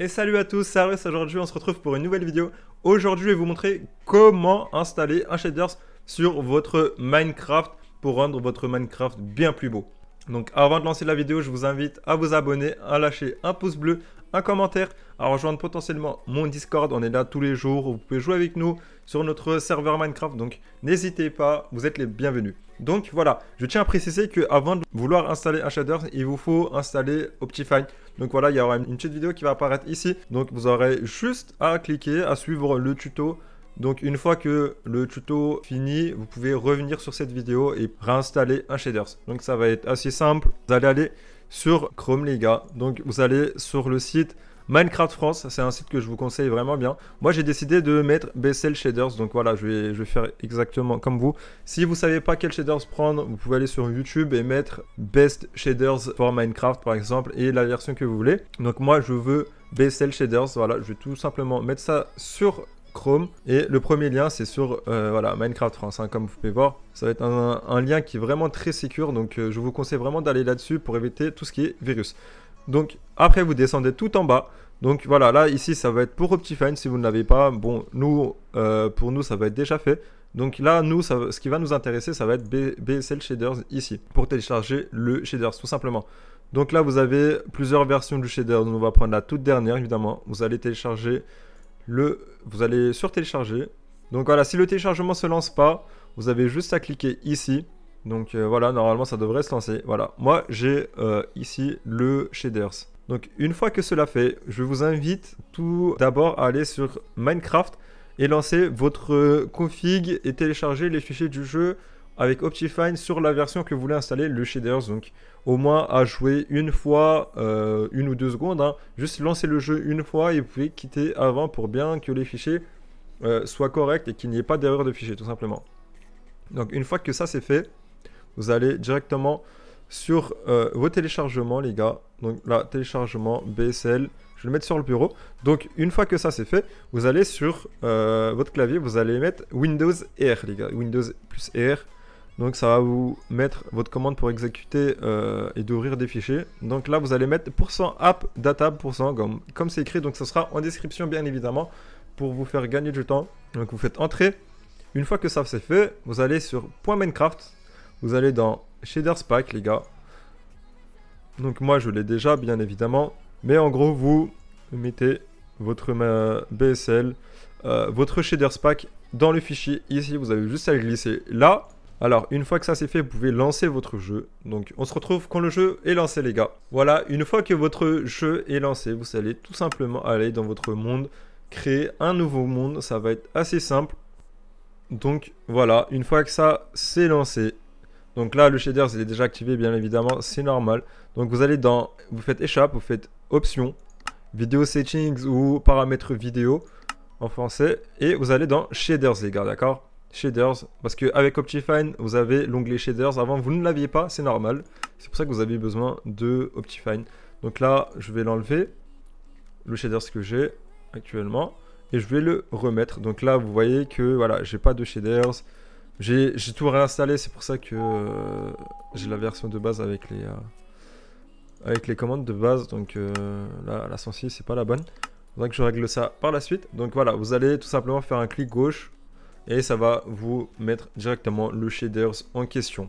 Et salut à tous, c'est aujourd'hui on se retrouve pour une nouvelle vidéo. Aujourd'hui je vais vous montrer comment installer un shaders sur votre Minecraft pour rendre votre Minecraft bien plus beau. Donc avant de lancer la vidéo, je vous invite à vous abonner, à lâcher un pouce bleu, un commentaire, à rejoindre potentiellement mon Discord. On est là tous les jours, vous pouvez jouer avec nous sur notre serveur Minecraft. Donc n'hésitez pas, vous êtes les bienvenus. Donc voilà, je tiens à préciser que avant de vouloir installer un shader, il vous faut installer Optifine. Donc voilà, il y aura une petite vidéo qui va apparaître ici. Donc vous aurez juste à cliquer, à suivre le tuto donc une fois que le tuto fini, vous pouvez revenir sur cette vidéo et réinstaller un shaders. Donc ça va être assez simple. Vous allez aller sur Chrome les Donc vous allez sur le site Minecraft France, c'est un site que je vous conseille vraiment bien. Moi j'ai décidé de mettre BSL Shaders, donc voilà, je vais, je vais faire exactement comme vous. Si vous ne savez pas quel shaders prendre, vous pouvez aller sur YouTube et mettre Best Shaders for Minecraft par exemple, et la version que vous voulez. Donc moi je veux BSL Shaders, voilà, je vais tout simplement mettre ça sur Chrome. Et le premier lien, c'est sur euh, voilà, Minecraft France, hein, comme vous pouvez voir. Ça va être un, lien qui est vraiment très sécure, donc euh, je vous conseille vraiment d'aller là-dessus pour éviter tout ce qui est virus. Donc après, vous descendez tout en bas. Donc voilà, là, ici, ça va être pour Optifine, si vous ne l'avez pas. Bon, nous, euh, pour nous, ça va être déjà fait. Donc là, nous, ça, ce qui va nous intéresser, ça va être BSL Shaders ici, pour télécharger le shader tout simplement. Donc là, vous avez plusieurs versions du shader. On va prendre la toute dernière, évidemment. Vous allez télécharger vous allez sur télécharger. Donc voilà, si le téléchargement se lance pas, vous avez juste à cliquer ici. Donc euh, voilà, normalement ça devrait se lancer. Voilà, moi j'ai euh, ici le shaders. Donc une fois que cela fait, je vous invite tout d'abord à aller sur Minecraft et lancer votre config et télécharger les fichiers du jeu avec Optifine sur la version que vous voulez installer le shaders. Donc au moins à jouer une fois, euh, une ou deux secondes. Hein. Juste lancer le jeu une fois et vous pouvez quitter avant pour bien que les fichiers euh, soient corrects et qu'il n'y ait pas d'erreur de fichier tout simplement. Donc une fois que ça c'est fait, vous allez directement sur euh, vos téléchargements les gars. Donc là, téléchargement BSL, je vais le mettre sur le bureau. Donc une fois que ça c'est fait, vous allez sur votre clavier, vous allez mettre Windows R les gars, Windows plus R. Donc ça va vous mettre votre commande pour exécuter euh, et d'ouvrir des fichiers. Donc là, vous allez mettre %app data comme c'est écrit. Donc ça sera en description, bien évidemment, pour vous faire gagner du temps. Donc vous faites entrer. Une fois que ça c'est fait, vous allez sur .minecraft. Vous allez dans Shaders Pack, les gars. Donc moi, je l'ai déjà, bien évidemment. Mais en gros, vous mettez votre BSL, euh, votre Shaders Pack dans le fichier. Ici, vous avez juste à glisser là. Alors, une fois que ça c'est fait, vous pouvez lancer votre jeu. Donc, on se retrouve quand le jeu est lancé, les gars. Voilà, une fois que votre jeu est lancé, vous allez tout simplement aller dans votre monde, créer un nouveau monde. Ça va être assez simple. Donc, voilà, une fois que ça c'est lancé, donc là, le Shaders il est déjà activé, bien évidemment, c'est normal. Donc vous allez dans, vous faites échappe, vous faites options, vidéo settings ou paramètres vidéo en français, et vous allez dans shaders, les gars, d'accord shaders, parce que avec Optifine, vous avez l'onglet shaders. Avant, vous ne l'aviez pas, c'est normal. C'est pour ça que vous avez besoin de Optifine. Donc là, je vais l'enlever, le shaders que j'ai actuellement, et je vais le remettre. Donc là, vous voyez que voilà, j'ai pas de shaders. J'ai tout réinstallé, c'est pour ça que euh, j'ai la version de base avec les, euh, avec les commandes de base. Donc euh, là, la 106, c'est pas la bonne. Donc je règle ça par la suite. Donc voilà, vous allez tout simplement faire un clic gauche et ça va vous mettre directement le shaders en question.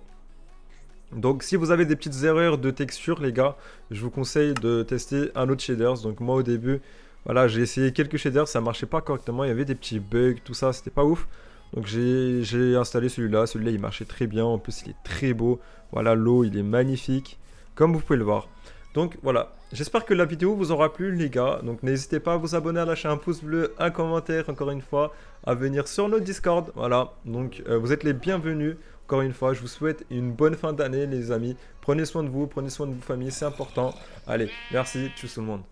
Donc si vous avez des petites erreurs de texture les gars, je vous conseille de tester un autre shaders. Donc moi au début, voilà, j'ai essayé quelques shaders, ça marchait pas correctement, il y avait des petits bugs, tout ça, c'était pas ouf. Donc j'ai installé celui-là, celui-là il marchait très bien, en plus il est très beau. Voilà, l'eau il est magnifique, comme vous pouvez le voir. Donc voilà, j'espère que la vidéo vous aura plu les gars. Donc n'hésitez pas à vous abonner, à lâcher un pouce bleu, un commentaire encore une fois, à venir sur notre Discord. Voilà, donc euh, vous êtes les bienvenus. Encore une fois, je vous souhaite une bonne fin d'année les amis. Prenez soin de vous, prenez soin de vos familles, c'est important. Allez, merci, tchuss tout le monde.